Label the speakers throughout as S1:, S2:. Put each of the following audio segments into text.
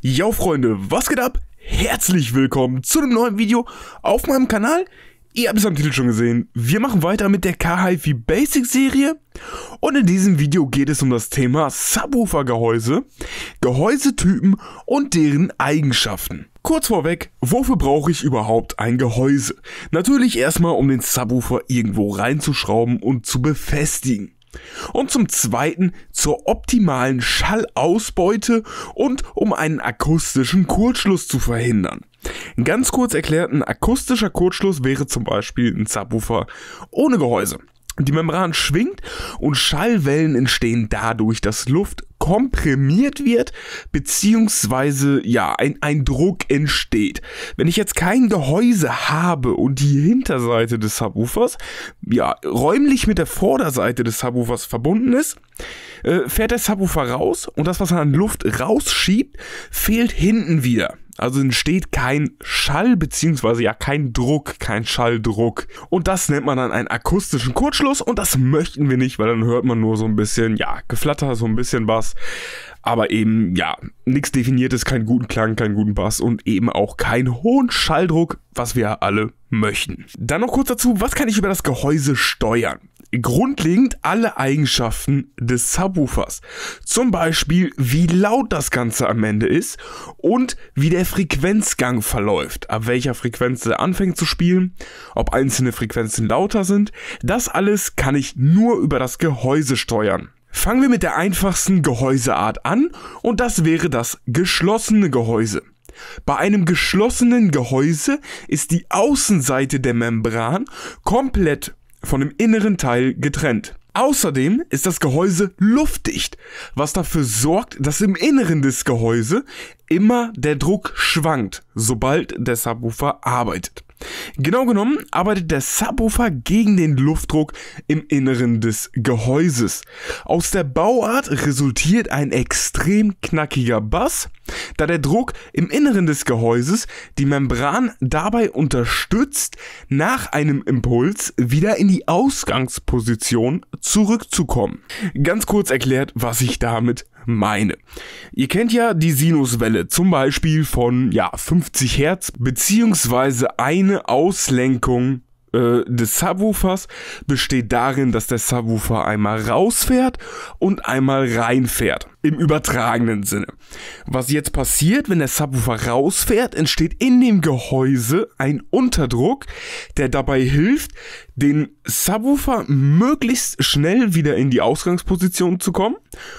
S1: Yo Freunde, was geht ab? Herzlich willkommen zu einem neuen Video auf meinem Kanal. Ihr habt es am Titel schon gesehen. Wir machen weiter mit der KHIFI hifi Basic Serie. Und in diesem Video geht es um das Thema Subwoofer-Gehäuse, Gehäusetypen und deren Eigenschaften. Kurz vorweg, wofür brauche ich überhaupt ein Gehäuse? Natürlich erstmal, um den Subwoofer irgendwo reinzuschrauben und zu befestigen. Und zum Zweiten zur optimalen Schallausbeute und um einen akustischen Kurzschluss zu verhindern. Ganz kurz erklärt, ein akustischer Kurzschluss wäre zum Beispiel ein Subwoofer ohne Gehäuse. Die Membran schwingt und Schallwellen entstehen dadurch, dass Luft komprimiert wird, beziehungsweise ja, ein, ein Druck entsteht. Wenn ich jetzt kein Gehäuse habe und die Hinterseite des Subwoofers ja, räumlich mit der Vorderseite des Subwoofers verbunden ist, äh, fährt der Subwoofer raus und das, was er an Luft rausschiebt, fehlt hinten wieder. Also entsteht kein Schall, beziehungsweise ja kein Druck, kein Schalldruck. Und das nennt man dann einen akustischen Kurzschluss und das möchten wir nicht, weil dann hört man nur so ein bisschen, ja, Geflatter, so ein bisschen Bass. Aber eben, ja, nichts definiertes, keinen guten Klang, keinen guten Bass und eben auch keinen hohen Schalldruck, was wir alle möchten. Dann noch kurz dazu, was kann ich über das Gehäuse steuern? grundlegend alle Eigenschaften des Subwoofers. Zum Beispiel, wie laut das Ganze am Ende ist und wie der Frequenzgang verläuft, ab welcher Frequenz er anfängt zu spielen, ob einzelne Frequenzen lauter sind. Das alles kann ich nur über das Gehäuse steuern. Fangen wir mit der einfachsten Gehäuseart an und das wäre das geschlossene Gehäuse. Bei einem geschlossenen Gehäuse ist die Außenseite der Membran komplett von dem inneren Teil getrennt. Außerdem ist das Gehäuse luftdicht, was dafür sorgt, dass im Inneren des Gehäuse immer der Druck schwankt, sobald der Subwoofer arbeitet. Genau genommen arbeitet der Subwoofer gegen den Luftdruck im Inneren des Gehäuses. Aus der Bauart resultiert ein extrem knackiger Bass, da der Druck im Inneren des Gehäuses die Membran dabei unterstützt, nach einem Impuls wieder in die Ausgangsposition zurückzukommen. Ganz kurz erklärt, was ich damit meine. Ihr kennt ja die Sinuswelle, zum Beispiel von ja, 50 Hertz, beziehungsweise eine Auslenkung äh, des Subwoofers besteht darin, dass der Subwoofer einmal rausfährt und einmal reinfährt. Im übertragenen Sinne. Was jetzt passiert, wenn der Subwoofer rausfährt, entsteht in dem Gehäuse ein Unterdruck, der dabei hilft, den Subwoofer möglichst schnell wieder in die Ausgangsposition zu kommen.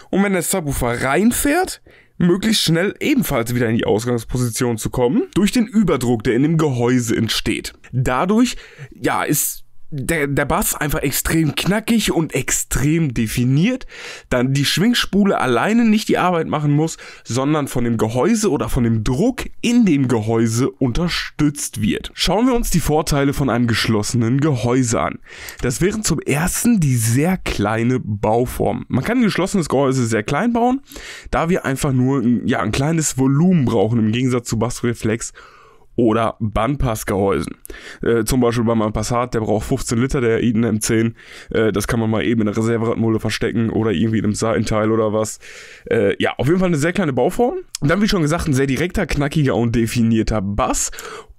S1: Und wenn der Subwoofer reinfährt, möglichst schnell ebenfalls wieder in die Ausgangsposition zu kommen, durch den Überdruck, der in dem Gehäuse entsteht. Dadurch, ja, ist der, der Bass einfach extrem knackig und extrem definiert, dann die Schwingspule alleine nicht die Arbeit machen muss, sondern von dem Gehäuse oder von dem Druck in dem Gehäuse unterstützt wird. Schauen wir uns die Vorteile von einem geschlossenen Gehäuse an. Das wären zum ersten die sehr kleine Bauform. Man kann ein geschlossenes Gehäuse sehr klein bauen, da wir einfach nur ein, ja, ein kleines Volumen brauchen im Gegensatz zu Bassreflex oder Bandpassgehäusen. Äh, zum Beispiel bei meinem Passat, der braucht 15 Liter, der Eden M10. Äh, das kann man mal eben in der Reserveradmulde verstecken oder irgendwie in einem Seitenteil oder was. Äh, ja, auf jeden Fall eine sehr kleine Bauform. Und dann, wie schon gesagt, ein sehr direkter, knackiger und definierter Bass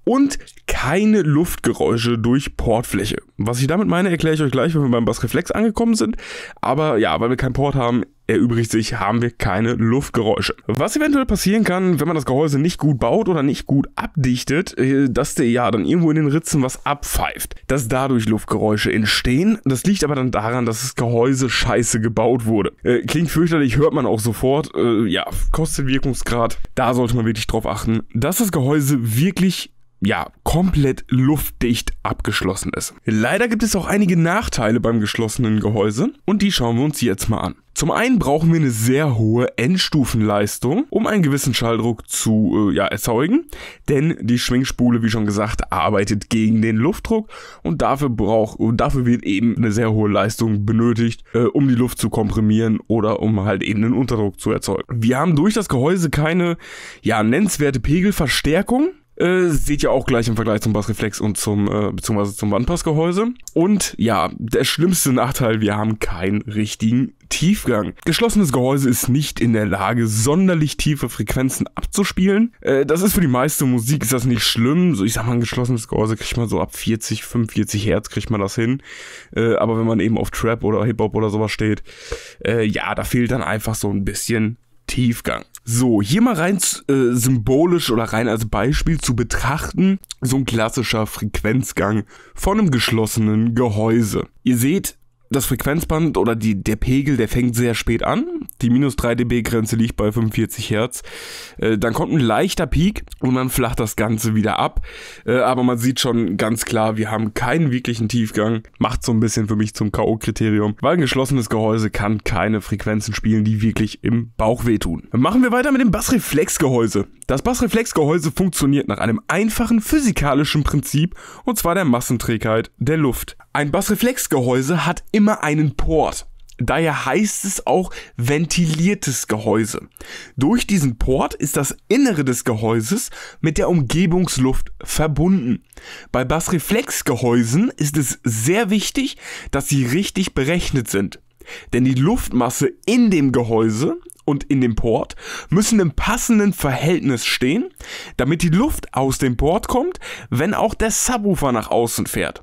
S1: und keine Luftgeräusche durch Portfläche. Was ich damit meine, erkläre ich euch gleich, wenn wir beim Bassreflex angekommen sind. Aber ja, weil wir keinen Port haben, erübrigt sich, haben wir keine Luftgeräusche. Was eventuell passieren kann, wenn man das Gehäuse nicht gut baut oder nicht gut abdichtet, äh, dass der ja dann irgendwo in den Ritzen was abpfeift, dass dadurch Luftgeräusche entstehen. Das liegt aber dann daran, dass das Gehäuse scheiße gebaut wurde. Äh, klingt fürchterlich, hört man auch sofort. Äh, ja, Kostenwirkungsgrad, da sollte man wirklich drauf achten, dass das Gehäuse wirklich ja, komplett luftdicht abgeschlossen ist. Leider gibt es auch einige Nachteile beim geschlossenen Gehäuse und die schauen wir uns jetzt mal an. Zum einen brauchen wir eine sehr hohe Endstufenleistung, um einen gewissen Schalldruck zu äh, ja, erzeugen, denn die Schwingspule, wie schon gesagt, arbeitet gegen den Luftdruck und dafür, braucht, dafür wird eben eine sehr hohe Leistung benötigt, äh, um die Luft zu komprimieren oder um halt eben einen Unterdruck zu erzeugen. Wir haben durch das Gehäuse keine ja, nennenswerte Pegelverstärkung, äh, seht ihr auch gleich im Vergleich zum Bassreflex und zum, äh, beziehungsweise zum Wandpassgehäuse. Und ja, der schlimmste Nachteil, wir haben keinen richtigen Tiefgang. Geschlossenes Gehäuse ist nicht in der Lage, sonderlich tiefe Frequenzen abzuspielen. Äh, das ist für die meiste Musik, ist das nicht schlimm. So, ich sag mal, ein geschlossenes Gehäuse kriegt man so ab 40, 45 Hertz kriegt man das hin. Äh, aber wenn man eben auf Trap oder Hip-Hop oder sowas steht, äh, ja, da fehlt dann einfach so ein bisschen Tiefgang. So, hier mal rein äh, symbolisch oder rein als Beispiel zu betrachten, so ein klassischer Frequenzgang von einem geschlossenen Gehäuse. Ihr seht, das Frequenzband oder die, der Pegel, der fängt sehr spät an. Die minus 3 dB-Grenze liegt bei 45 Hertz. Äh, dann kommt ein leichter Peak und dann flacht das Ganze wieder ab. Äh, aber man sieht schon ganz klar, wir haben keinen wirklichen Tiefgang. Macht so ein bisschen für mich zum K.O.-Kriterium, weil ein geschlossenes Gehäuse kann keine Frequenzen spielen, die wirklich im Bauch wehtun. Machen wir weiter mit dem Bassreflexgehäuse. Das Bassreflexgehäuse funktioniert nach einem einfachen physikalischen Prinzip und zwar der Massenträgheit der Luft. Ein Bassreflexgehäuse hat immer einen Port. Daher heißt es auch ventiliertes Gehäuse. Durch diesen Port ist das Innere des Gehäuses mit der Umgebungsluft verbunden. Bei Bassreflexgehäusen ist es sehr wichtig, dass sie richtig berechnet sind. Denn die Luftmasse in dem Gehäuse und in dem Port müssen im passenden Verhältnis stehen, damit die Luft aus dem Port kommt, wenn auch der Subwoofer nach außen fährt.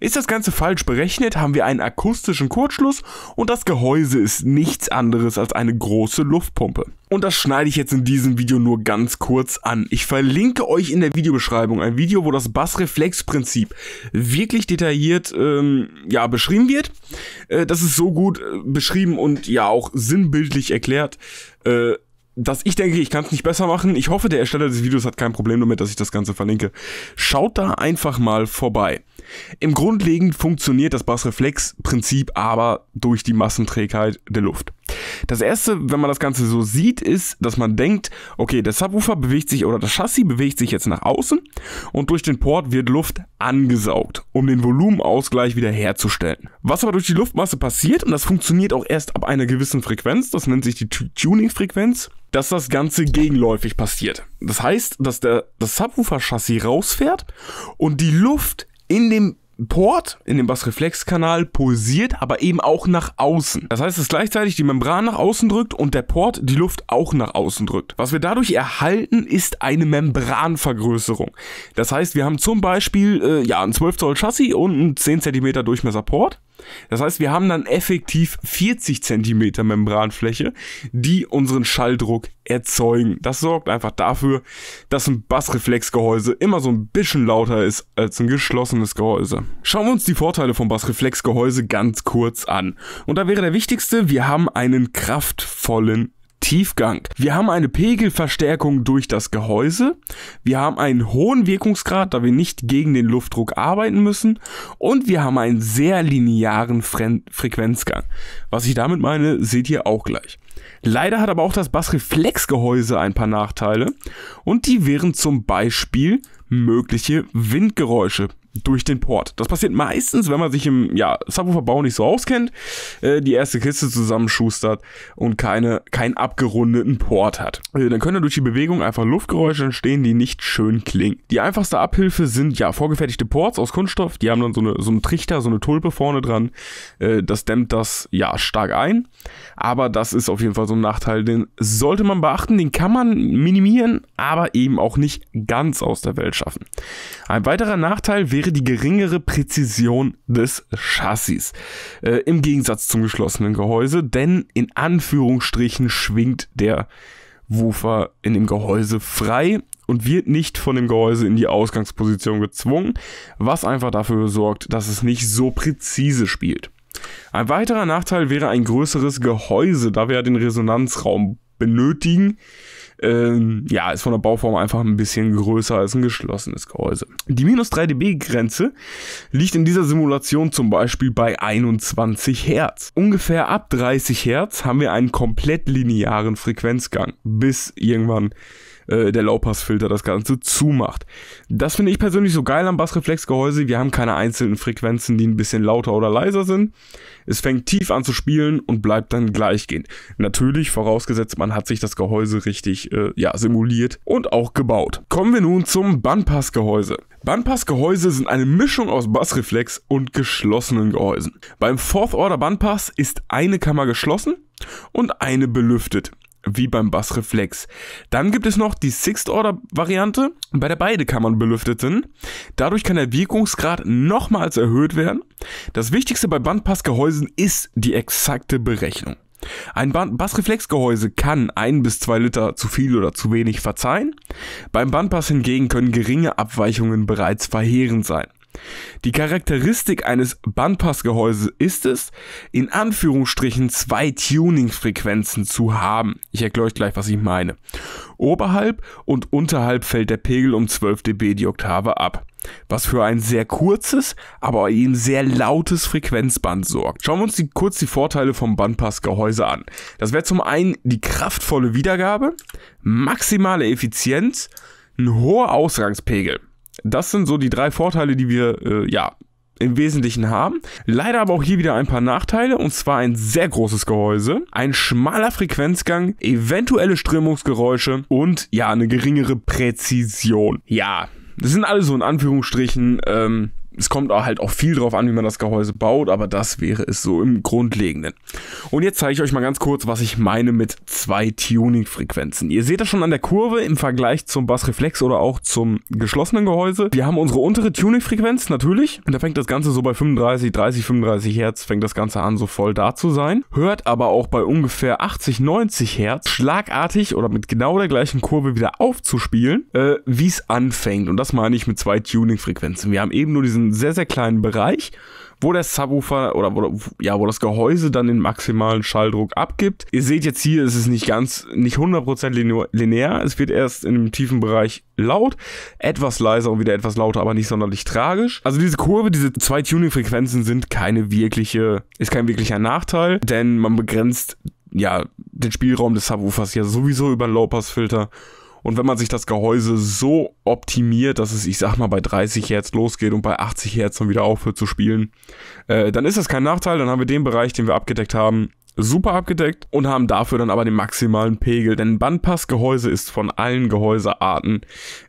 S1: Ist das Ganze falsch berechnet, haben wir einen akustischen Kurzschluss und das Gehäuse ist nichts anderes als eine große Luftpumpe. Und das schneide ich jetzt in diesem Video nur ganz kurz an. Ich verlinke euch in der Videobeschreibung ein Video, wo das Bassreflexprinzip wirklich detailliert ähm, ja, beschrieben wird. Äh, das ist so gut äh, beschrieben und ja auch sinnbildlich erklärt. Äh, dass ich denke, ich kann es nicht besser machen. Ich hoffe, der Ersteller des Videos hat kein Problem damit, dass ich das Ganze verlinke. Schaut da einfach mal vorbei. Im Grundlegend funktioniert das Bassreflexprinzip aber durch die Massenträgheit der Luft. Das erste, wenn man das Ganze so sieht, ist, dass man denkt, okay, der Subwoofer bewegt sich oder das Chassis bewegt sich jetzt nach außen und durch den Port wird Luft angesaugt, um den Volumenausgleich wieder herzustellen. Was aber durch die Luftmasse passiert, und das funktioniert auch erst ab einer gewissen Frequenz, das nennt sich die Tuning-Frequenz, dass das Ganze gegenläufig passiert. Das heißt, dass der, das Subwoofer-Chassis rausfährt und die Luft in dem Port in dem Bassreflexkanal pulsiert, aber eben auch nach außen. Das heißt, dass gleichzeitig die Membran nach außen drückt und der Port die Luft auch nach außen drückt. Was wir dadurch erhalten, ist eine Membranvergrößerung. Das heißt, wir haben zum Beispiel äh, ja, ein 12 Zoll Chassis und einen 10 cm Durchmesser Port. Das heißt, wir haben dann effektiv 40 cm Membranfläche, die unseren Schalldruck erzeugen. Das sorgt einfach dafür, dass ein Bassreflexgehäuse immer so ein bisschen lauter ist als ein geschlossenes Gehäuse. Schauen wir uns die Vorteile vom Bassreflexgehäuse ganz kurz an. Und da wäre der wichtigste, wir haben einen kraftvollen Tiefgang. Wir haben eine Pegelverstärkung durch das Gehäuse, wir haben einen hohen Wirkungsgrad, da wir nicht gegen den Luftdruck arbeiten müssen und wir haben einen sehr linearen Fre Frequenzgang. Was ich damit meine, seht ihr auch gleich. Leider hat aber auch das Bassreflexgehäuse ein paar Nachteile und die wären zum Beispiel mögliche Windgeräusche durch den Port. Das passiert meistens, wenn man sich im ja, Subwooferbau nicht so auskennt, äh, die erste Kiste zusammenschustert und keine, keinen abgerundeten Port hat. Äh, dann können durch die Bewegung einfach Luftgeräusche entstehen, die nicht schön klingen. Die einfachste Abhilfe sind ja vorgefertigte Ports aus Kunststoff, die haben dann so, eine, so einen Trichter, so eine Tulpe vorne dran. Äh, das dämmt das ja stark ein, aber das ist auf jeden Fall so ein Nachteil, den sollte man beachten, den kann man minimieren, aber eben auch nicht ganz aus der Welt schaffen. Ein weiterer Nachteil wäre wäre die geringere Präzision des Chassis. Äh, Im Gegensatz zum geschlossenen Gehäuse, denn in Anführungsstrichen schwingt der Woofer in dem Gehäuse frei und wird nicht von dem Gehäuse in die Ausgangsposition gezwungen, was einfach dafür sorgt, dass es nicht so präzise spielt. Ein weiterer Nachteil wäre ein größeres Gehäuse, da wir ja den Resonanzraum benötigen ähm, ja, ist von der Bauform einfach ein bisschen größer als ein geschlossenes Gehäuse. Die minus 3 dB-Grenze liegt in dieser Simulation zum Beispiel bei 21 Hertz. Ungefähr ab 30 Hertz haben wir einen komplett linearen Frequenzgang, bis irgendwann äh, der low filter das Ganze zumacht. Das finde ich persönlich so geil am Bassreflexgehäuse. Wir haben keine einzelnen Frequenzen, die ein bisschen lauter oder leiser sind. Es fängt tief an zu spielen und bleibt dann gleichgehend. Natürlich vorausgesetzt, man hat sich das Gehäuse richtig äh, ja, simuliert und auch gebaut. Kommen wir nun zum Bandpassgehäuse. Bandpassgehäuse sind eine Mischung aus Bassreflex und geschlossenen Gehäusen. Beim Fourth Order Bandpass ist eine Kammer geschlossen und eine belüftet wie beim Bassreflex. Dann gibt es noch die Sixth-Order-Variante, bei der beide Kammern belüfteten. Dadurch kann der Wirkungsgrad nochmals erhöht werden. Das Wichtigste bei Bandpassgehäusen ist die exakte Berechnung. Ein Bassreflexgehäuse kann ein bis zwei Liter zu viel oder zu wenig verzeihen. Beim Bandpass hingegen können geringe Abweichungen bereits verheerend sein. Die Charakteristik eines Bandpassgehäuses ist es, in Anführungsstrichen zwei Tuning-Frequenzen zu haben. Ich erkläre euch gleich, was ich meine. Oberhalb und unterhalb fällt der Pegel um 12 dB die Oktave ab. Was für ein sehr kurzes, aber eben sehr lautes Frequenzband sorgt. Schauen wir uns die, kurz die Vorteile vom Bandpassgehäuse an. Das wäre zum einen die kraftvolle Wiedergabe, maximale Effizienz, ein hoher Ausgangspegel das sind so die drei Vorteile, die wir äh, ja im Wesentlichen haben. Leider aber auch hier wieder ein paar Nachteile, und zwar ein sehr großes Gehäuse, ein schmaler Frequenzgang, eventuelle Strömungsgeräusche und ja, eine geringere Präzision. Ja, das sind alles so in Anführungsstrichen ähm, es kommt auch halt auch viel drauf an, wie man das Gehäuse baut, aber das wäre es so im Grundlegenden. Und jetzt zeige ich euch mal ganz kurz, was ich meine mit zwei Tuning-Frequenzen. Ihr seht das schon an der Kurve im Vergleich zum Bassreflex oder auch zum geschlossenen Gehäuse. Wir haben unsere untere Tuning-Frequenz natürlich und da fängt das Ganze so bei 35, 30, 35 Hertz fängt das Ganze an, so voll da zu sein. Hört aber auch bei ungefähr 80, 90 Hertz schlagartig oder mit genau der gleichen Kurve wieder aufzuspielen, äh, wie es anfängt. Und das meine ich mit zwei Tuning-Frequenzen. Wir haben eben nur diesen diesen sehr, sehr kleinen Bereich, wo der Subwoofer oder wo, ja, wo das Gehäuse dann den maximalen Schalldruck abgibt. Ihr seht jetzt hier, es ist nicht ganz, nicht 100% linear. Es wird erst in einem tiefen Bereich laut, etwas leiser und wieder etwas lauter, aber nicht sonderlich tragisch. Also diese Kurve, diese zwei Tuning-Frequenzen sind keine wirkliche, ist kein wirklicher Nachteil, denn man begrenzt ja den Spielraum des Subwoofers ja sowieso über einen Low-Pass-Filter und wenn man sich das Gehäuse so optimiert, dass es, ich sag mal, bei 30 Hertz losgeht und bei 80 Hertz dann wieder aufhört zu spielen, äh, dann ist das kein Nachteil. Dann haben wir den Bereich, den wir abgedeckt haben, super abgedeckt und haben dafür dann aber den maximalen Pegel, denn Bandpassgehäuse ist von allen Gehäusearten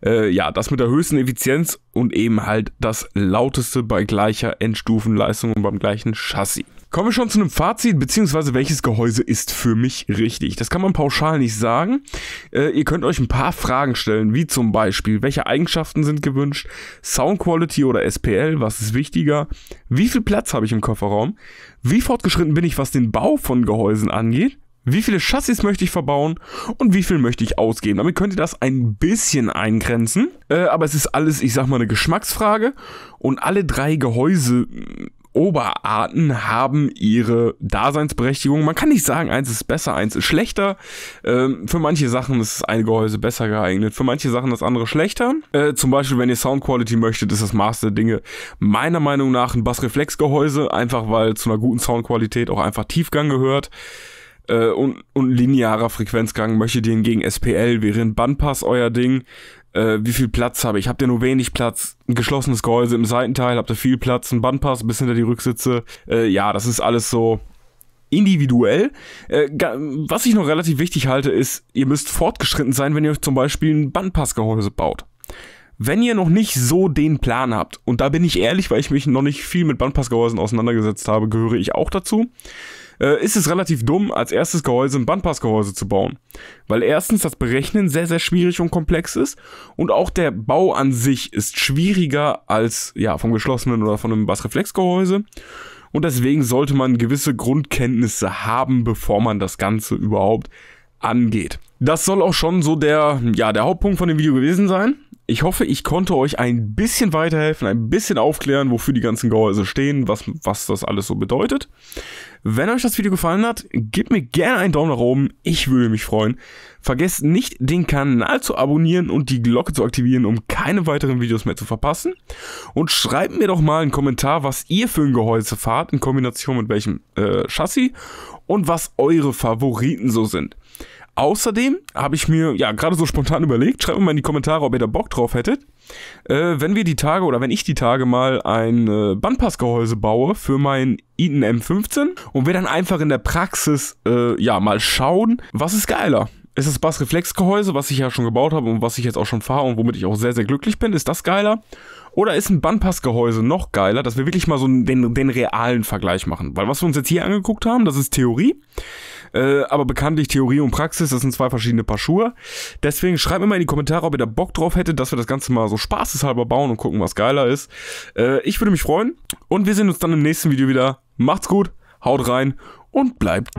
S1: äh, ja das mit der höchsten Effizienz und eben halt das lauteste bei gleicher Endstufenleistung und beim gleichen Chassis. Kommen wir schon zu einem Fazit, beziehungsweise welches Gehäuse ist für mich richtig? Das kann man pauschal nicht sagen. Äh, ihr könnt euch ein paar Fragen stellen, wie zum Beispiel, welche Eigenschaften sind gewünscht, Sound Quality oder SPL, was ist wichtiger, wie viel Platz habe ich im Kofferraum, wie fortgeschritten bin ich, was den Bau von Gehäusen angeht, wie viele Chassis möchte ich verbauen und wie viel möchte ich ausgeben. Damit könnt ihr das ein bisschen eingrenzen. Äh, aber es ist alles, ich sag mal, eine Geschmacksfrage. Und alle drei Gehäuse Oberarten haben ihre Daseinsberechtigung. Man kann nicht sagen, eins ist besser, eins ist schlechter. Ähm, für manche Sachen ist das eine Gehäuse besser geeignet, für manche Sachen das andere schlechter. Äh, zum Beispiel, wenn ihr Sound Quality möchtet, ist das Maß der Dinge meiner Meinung nach ein Bassreflexgehäuse, einfach weil zu einer guten Soundqualität auch einfach Tiefgang gehört. Äh, und, und linearer Frequenzgang möchtet ihr hingegen SPL, während Bandpass euer Ding äh, wie viel Platz habe ich. Habt ihr nur wenig Platz? Ein geschlossenes Gehäuse im Seitenteil, habt ihr viel Platz? Ein Bandpass bis hinter die Rücksitze? Äh, ja, das ist alles so individuell. Äh, was ich noch relativ wichtig halte, ist, ihr müsst fortgeschritten sein, wenn ihr euch zum Beispiel ein Bandpassgehäuse baut. Wenn ihr noch nicht so den Plan habt, und da bin ich ehrlich, weil ich mich noch nicht viel mit Bandpassgehäusen auseinandergesetzt habe, gehöre ich auch dazu, äh, ist es relativ dumm, als erstes Gehäuse ein Bandpassgehäuse zu bauen. Weil erstens das Berechnen sehr, sehr schwierig und komplex ist und auch der Bau an sich ist schwieriger als ja, vom geschlossenen oder von einem Bassreflexgehäuse. Und deswegen sollte man gewisse Grundkenntnisse haben, bevor man das Ganze überhaupt angeht. Das soll auch schon so der, ja, der Hauptpunkt von dem Video gewesen sein. Ich hoffe, ich konnte euch ein bisschen weiterhelfen, ein bisschen aufklären, wofür die ganzen Gehäuse stehen, was, was das alles so bedeutet. Wenn euch das Video gefallen hat, gebt mir gerne einen Daumen nach oben, ich würde mich freuen. Vergesst nicht, den Kanal zu abonnieren und die Glocke zu aktivieren, um keine weiteren Videos mehr zu verpassen. Und schreibt mir doch mal einen Kommentar, was ihr für ein Gehäuse fahrt, in Kombination mit welchem äh, Chassis und was eure Favoriten so sind. Außerdem habe ich mir ja gerade so spontan überlegt, schreibt mir mal in die Kommentare, ob ihr da Bock drauf hättet. Äh, wenn wir die Tage oder wenn ich die Tage mal ein äh, Bandpassgehäuse baue für mein Eaton M15 und wir dann einfach in der Praxis äh, ja mal schauen, was ist geiler ist das Bassreflexgehäuse, was ich ja schon gebaut habe und was ich jetzt auch schon fahre und womit ich auch sehr, sehr glücklich bin? Ist das geiler? Oder ist ein Bandpassgehäuse noch geiler, dass wir wirklich mal so den, den realen Vergleich machen? Weil was wir uns jetzt hier angeguckt haben, das ist Theorie. Äh, aber bekanntlich Theorie und Praxis, das sind zwei verschiedene Paar Schuhe. Deswegen schreibt mir mal in die Kommentare, ob ihr da Bock drauf hättet, dass wir das Ganze mal so spaßeshalber bauen und gucken, was geiler ist. Äh, ich würde mich freuen und wir sehen uns dann im nächsten Video wieder. Macht's gut, haut rein und bleibt.